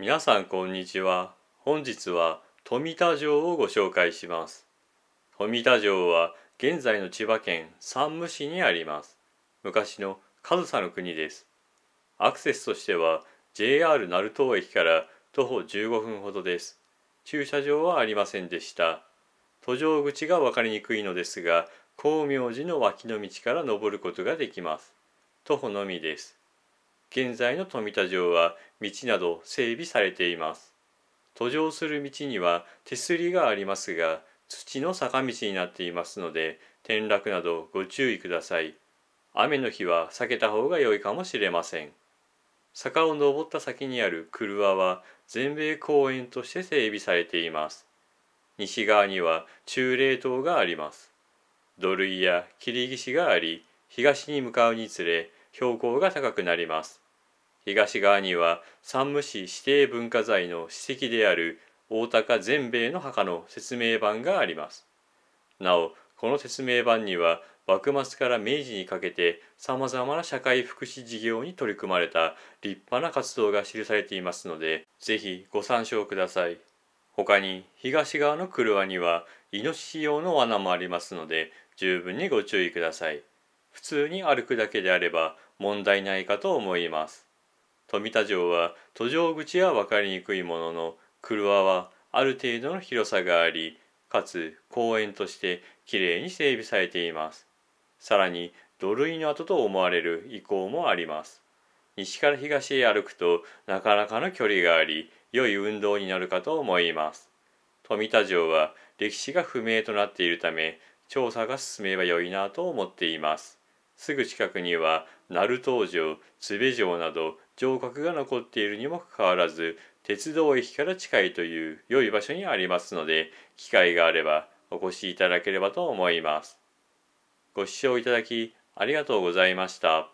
皆さんこんにちは本日は富田城をご紹介します富田城は現在の千葉県山武市にあります昔の上総の国ですアクセスとしては JR 鳴門駅から徒歩15分ほどです駐車場はありませんでした途上口が分かりにくいのですが光明寺の脇の道から登ることができます徒歩のみです現在の富田城は道など整備されています途上する道には手すりがありますが土の坂道になっていますので転落などご注意ください雨の日は避けた方が良いかもしれません坂を登った先にある車は全米公園として整備されています西側には中霊塔があります土塁や切り岸があり東に向かうにつれ標高が高くなります東側には山武市指定文化財の史跡である大高全米の墓の説明板がありますなおこの説明版には幕末から明治にかけてさまざまな社会福祉事業に取り組まれた立派な活動が記されていますので是非ご参照ください他に東側の車にはイノシシ用の罠もありますので十分にご注意ください普通に歩くだけであれば問題ないかと思います。富田城は途上口は分かりにくいものの車はある程度の広さがありかつ公園としてきれいに整備されています。さらに土塁の跡と思われる遺構もあります。西から東へ歩くとなかなかの距離があり良い運動になるかと思います。富田城は歴史が不明となっているため調査が進めば良いなと思っています。すぐ近くには鳴門城津部城など城郭が残っているにもかかわらず鉄道駅から近いという良い場所にありますので機会があればお越しいただければと思います。ご視聴いただきありがとうございました。